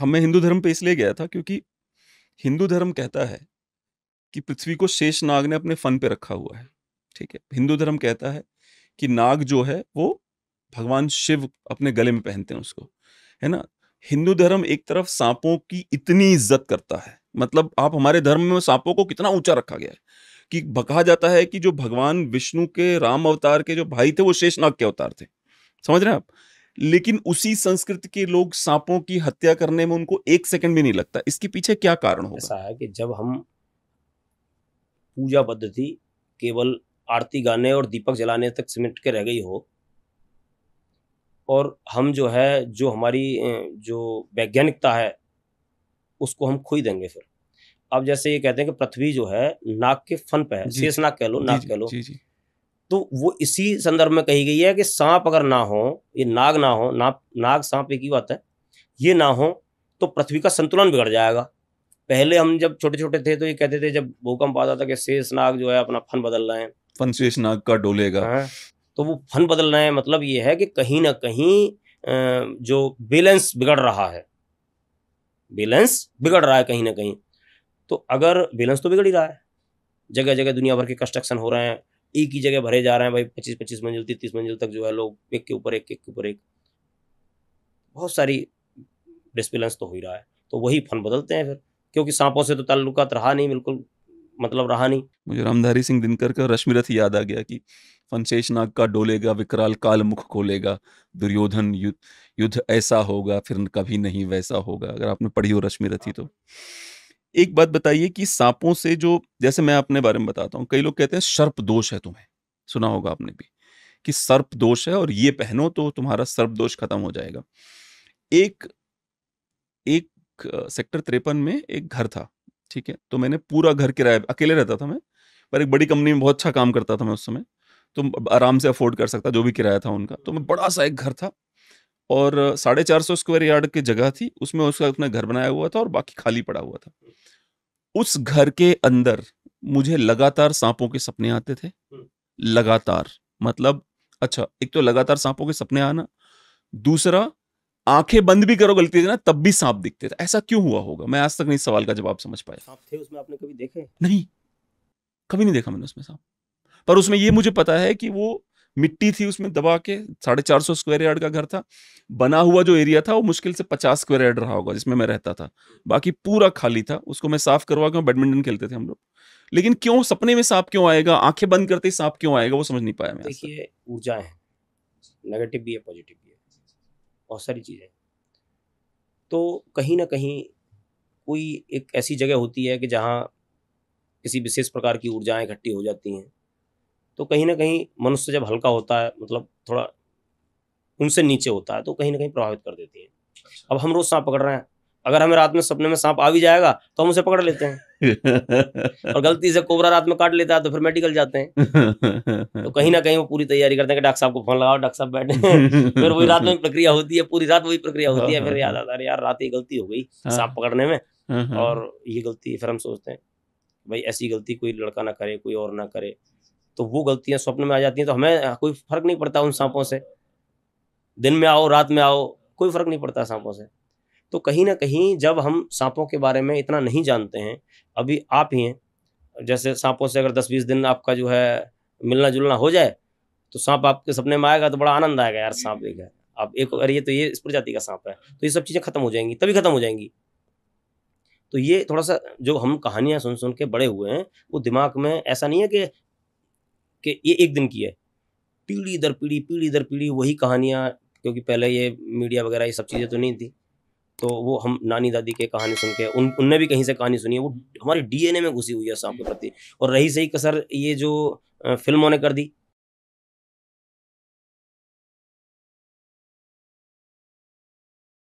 हमें हिंदू धर्म पे इसलिए गया था क्योंकि हिंदू धर्म कहता है कि पृथ्वी को शेष नाग ने अपने फन पे रखा हुआ है ठीक है हिंदू धर्म कहता है कि नाग जो है वो भगवान शिव अपने गले में पहनते हैं उसको है ना हिंदू धर्म एक तरफ सांपों की इतनी इज्जत करता है मतलब आप हमारे धर्म में सांपों को कितना ऊंचा रखा गया है कि कहा जाता है कि जो भगवान विष्णु के राम अवतार के जो भाई थे वो शेषनाग के अवतार थे समझ रहे हैं आप लेकिन उसी संस्कृति के लोग सांपों की हत्या करने में उनको एक सेकंड भी नहीं लगता इसके पीछे क्या कारण होगा ऐसा है कि जब हम पूजा पद्धति केवल आरती गाने और दीपक जलाने तक सिमट के रह गई हो और हम जो है जो हमारी जो वैज्ञानिकता है उसको हम खोई देंगे फिर अब जैसे ये कहते हैं कि पृथ्वी जो है नाक के फन पे है शेष नाक कह लो नाक कह लो जी, जी. तो वो इसी संदर्भ में कही गई है कि सांप अगर ना हो ये नाग ना हो ना नाग सांप एक ही बात है ये ना हो तो पृथ्वी का संतुलन बिगड़ जाएगा पहले हम जब छोटे छोटे थे तो ये कहते थे जब भूकंप आता था कि शेष नाग जो है अपना फन बदल रहे हैं फन शेष नाग का डोलेगा हाँ, तो वो फन बदल रहे हैं मतलब ये है कि कहीं ना कहीं जो बैलेंस बिगड़ रहा है बैलेंस बिगड़ रहा है कहीं ना कहीं तो अगर बैलेंस तो बिगड़ ही रहा है जगह जगह दुनिया भर के कंस्ट्रक्शन हो रहे हैं एक ही जगह भरे जा रहे हैं भाई पच्चीस पच्चीस मंजिल तीस तीस मंजिल तक जो है लोग एक के ऊपर एक एक के ऊपर एक बहुत सारी डिस्बिलेंस तो हो ही रहा है तो वही फन बदलते हैं फिर क्योंकि सांपों से तो ताल्लुकात रहा नहीं बिल्कुल मतलब रहा नहीं मुझे रामधारी सिंह दिनकर का रश्मि रथ याद आ गया कि फनशेष नाग का डोलेगा विकराल काल मुख खोलेगा दुर्योधन युद्ध युद्ध ऐसा होगा फिर कभी नहीं वैसा होगा अगर आपने पढ़ी हो रश्मि रथी तो एक बात बताइए कि सांपों से जो जैसे मैं अपने बारे में बताता हूँ कई लोग कहते हैं सर्प दोष है तुम्हें सुना होगा आपने भी कि सर्प दोष है और ये पहनो तो तुम्हारा सर्प दोष खत्म हो जाएगा एक एक सेक्टर तिरपन में एक घर था ठीक है तो मैंने पूरा घर किराया अकेले रहता था मैं पर एक बड़ी कंपनी में बहुत अच्छा काम करता था मैं उस समय तो आराम से अफोर्ड कर सकता जो भी किराया था उनका तो मैं बड़ा सा एक घर था और साढ़े चार सौ स्क्वायर यार्ड की जगह थी उसमें उसका अपना घर बनाया हुआ था और बाकी खाली पड़ा हुआ था उस घर के अंदर मुझे लगातार सांपों के सपने आते थे हम्म। लगातार मतलब अच्छा एक तो लगातार सांपों के सपने आना दूसरा आंखें बंद भी करो गलती से ना तब भी सांप दिखते थे ऐसा क्यों हुआ होगा मैं आज तक नहीं सवाल का जवाब समझ पाया सांप थे उसमें आपने कभी देखे नहीं कभी नहीं देखा मैंने उसमें सांप पर उसमें ये मुझे पता है कि वो मिट्टी थी उसमें दबा के साढ़े चार सौ स्क्वायर यार्ड का घर था बना हुआ जो एरिया था वो मुश्किल से पचास स्क्वायर यार्ड रहा होगा जिसमें मैं रहता था बाकी पूरा खाली था उसको मैं साफ करवा के बैडमिंटन खेलते थे हम लोग लेकिन क्यों सपने में सांप क्यों आएगा आंखें बंद करते ही सांप क्यों आएगा वो समझ नहीं पाया मैं देखिए ऊर्जा है नेगेटिव भी है पॉजिटिव भी है बहुत सारी चीज़ें तो कहीं ना कहीं कोई एक ऐसी जगह होती है कि जहाँ किसी विशेष प्रकार की ऊर्जाएं इकट्ठी हो जाती हैं तो कहीं ना कहीं मनुष्य जब हल्का होता है मतलब थोड़ा उनसे नीचे होता है तो कहीं ना कहीं प्रभावित कर देती है अच्छा। अब हम रोज सांप पकड़ रहे हैं अगर हमें रात में सपने में सांप आ भी जाएगा तो हम उसे पकड़ लेते हैं और गलती से कोबरा रात में काट लेता है तो फिर मेडिकल जाते हैं तो कहीं ना कहीं वो पूरी तैयारी करते हैं कि डॉक्टर साहब को फोन लगाओ डॉक्टर साहब बैठे फिर वही रात में प्रक्रिया होती है पूरी रात वही प्रक्रिया होती है फिर हाँ, हाँ। याद आता है यार रात ही गलती हो गई हाँ। सांप पकड़ने में और ये गलती फिर हम सोचते हैं भाई ऐसी गलती कोई लड़का ना करे कोई और ना करे तो वो गलतियां स्वप्न में आ जाती हैं तो हमें हाँ, कोई फर्क नहीं पड़ता उन सांपों से दिन में आओ रात में आओ कोई फर्क नहीं पड़ता सांपों से तो कहीं ना कहीं जब हम सांपों के बारे में इतना नहीं जानते हैं अभी आप ही हैं जैसे सांपों से अगर दस बीस दिन आपका जो है मिलना जुलना हो जाए तो सांप आपके सपने में आएगा तो बड़ा आनंद आएगा यार सांप हम्म। एक है आप एक अगर ये तो ये इस प्रजाति का सांप है तो ये सब चीज़ें खत्म हो जाएंगी तभी खत्म हो जाएंगी तो ये थोड़ा सा जो हम कहानियाँ सुन सुन के बड़े हुए हैं वो दिमाग में ऐसा नहीं है कि कि ये एक दिन की है पीढ़ी दर पीढ़ी पीढ़ी दर पीढ़ी वही कहानियाँ क्योंकि पहले ये मीडिया वगैरह ये सब चीज़ें तो नहीं थी तो वो हम नानी दादी के कहानी सुन के उन उनने भी कहीं से कहानी सुनी है वो हमारे डीएनए में घुसी हुई है सांप के प्रति और रही सही कसर ये जो फिल्मों ने कर दी